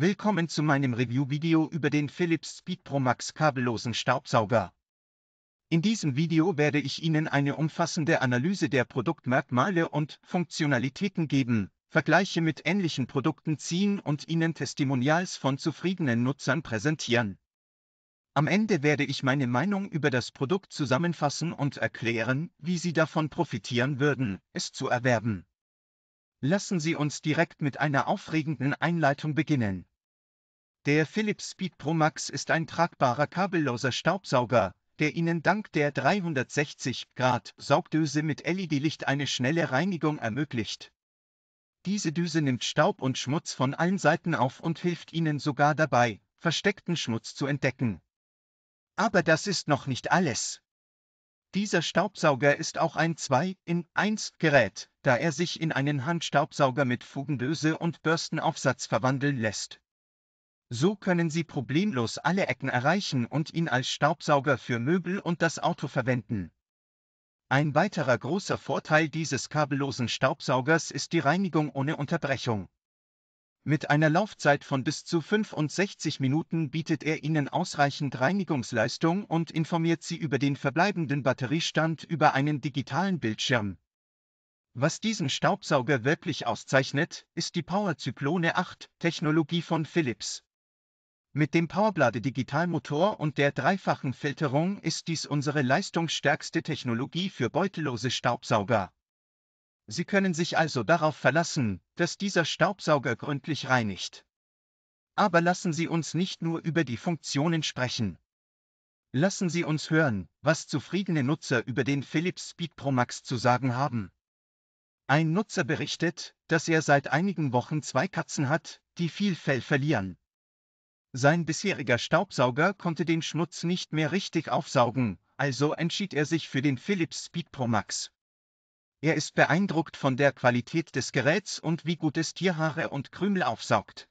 Willkommen zu meinem Review-Video über den Philips Speed Pro Max kabellosen Staubsauger. In diesem Video werde ich Ihnen eine umfassende Analyse der Produktmerkmale und Funktionalitäten geben, Vergleiche mit ähnlichen Produkten ziehen und Ihnen Testimonials von zufriedenen Nutzern präsentieren. Am Ende werde ich meine Meinung über das Produkt zusammenfassen und erklären, wie Sie davon profitieren würden, es zu erwerben. Lassen Sie uns direkt mit einer aufregenden Einleitung beginnen. Der Philips Speed Pro Max ist ein tragbarer kabelloser Staubsauger, der Ihnen dank der 360-Grad-Saugdüse mit LED-Licht eine schnelle Reinigung ermöglicht. Diese Düse nimmt Staub und Schmutz von allen Seiten auf und hilft Ihnen sogar dabei, versteckten Schmutz zu entdecken. Aber das ist noch nicht alles. Dieser Staubsauger ist auch ein 2 in 1 Gerät, da er sich in einen Handstaubsauger mit Fugendüse und Bürstenaufsatz verwandeln lässt. So können Sie problemlos alle Ecken erreichen und ihn als Staubsauger für Möbel und das Auto verwenden. Ein weiterer großer Vorteil dieses kabellosen Staubsaugers ist die Reinigung ohne Unterbrechung. Mit einer Laufzeit von bis zu 65 Minuten bietet er Ihnen ausreichend Reinigungsleistung und informiert Sie über den verbleibenden Batteriestand über einen digitalen Bildschirm. Was diesen Staubsauger wirklich auszeichnet, ist die Power Zyklone 8 Technologie von Philips. Mit dem Powerblade Digitalmotor und der dreifachen Filterung ist dies unsere leistungsstärkste Technologie für beutellose Staubsauger. Sie können sich also darauf verlassen, dass dieser Staubsauger gründlich reinigt. Aber lassen Sie uns nicht nur über die Funktionen sprechen. Lassen Sie uns hören, was zufriedene Nutzer über den Philips Speed Pro Max zu sagen haben. Ein Nutzer berichtet, dass er seit einigen Wochen zwei Katzen hat, die viel Fell verlieren, sein bisheriger Staubsauger konnte den Schmutz nicht mehr richtig aufsaugen, also entschied er sich für den Philips Speed Pro Max. Er ist beeindruckt von der Qualität des Geräts und wie gut es Tierhaare und Krümel aufsaugt.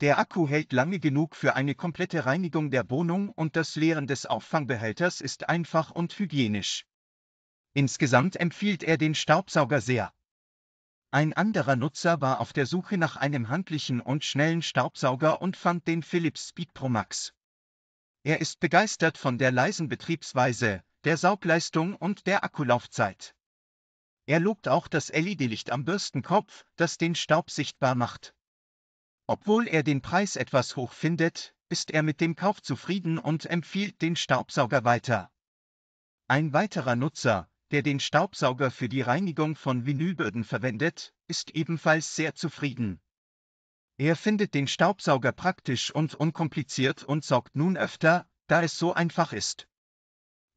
Der Akku hält lange genug für eine komplette Reinigung der Wohnung und das Leeren des Auffangbehälters ist einfach und hygienisch. Insgesamt empfiehlt er den Staubsauger sehr. Ein anderer Nutzer war auf der Suche nach einem handlichen und schnellen Staubsauger und fand den Philips Speed Pro Max. Er ist begeistert von der leisen Betriebsweise, der Saugleistung und der Akkulaufzeit. Er lobt auch das LED-Licht am Bürstenkopf, das den Staub sichtbar macht. Obwohl er den Preis etwas hoch findet, ist er mit dem Kauf zufrieden und empfiehlt den Staubsauger weiter. Ein weiterer Nutzer, der den Staubsauger für die Reinigung von Vinylböden verwendet, ist ebenfalls sehr zufrieden. Er findet den Staubsauger praktisch und unkompliziert und saugt nun öfter, da es so einfach ist.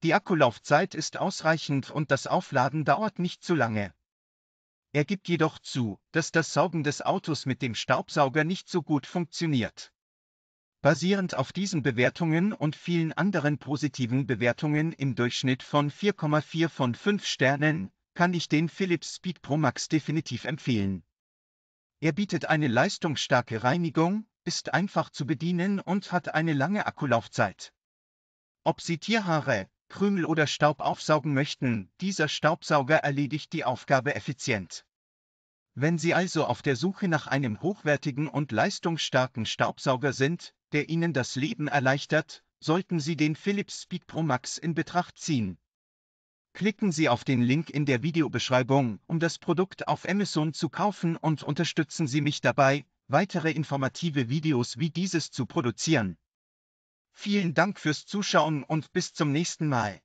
Die Akkulaufzeit ist ausreichend und das Aufladen dauert nicht zu lange. Er gibt jedoch zu, dass das Saugen des Autos mit dem Staubsauger nicht so gut funktioniert basierend auf diesen Bewertungen und vielen anderen positiven Bewertungen im Durchschnitt von 4,4 von 5 Sternen, kann ich den Philips Speed Pro Max definitiv empfehlen. Er bietet eine leistungsstarke Reinigung, ist einfach zu bedienen und hat eine lange Akkulaufzeit. Ob Sie Tierhaare, Krümel oder Staub aufsaugen möchten, dieser Staubsauger erledigt die Aufgabe effizient. Wenn Sie also auf der Suche nach einem hochwertigen und leistungsstarken Staubsauger sind, der Ihnen das Leben erleichtert, sollten Sie den Philips Speed Pro Max in Betracht ziehen. Klicken Sie auf den Link in der Videobeschreibung, um das Produkt auf Amazon zu kaufen und unterstützen Sie mich dabei, weitere informative Videos wie dieses zu produzieren. Vielen Dank fürs Zuschauen und bis zum nächsten Mal.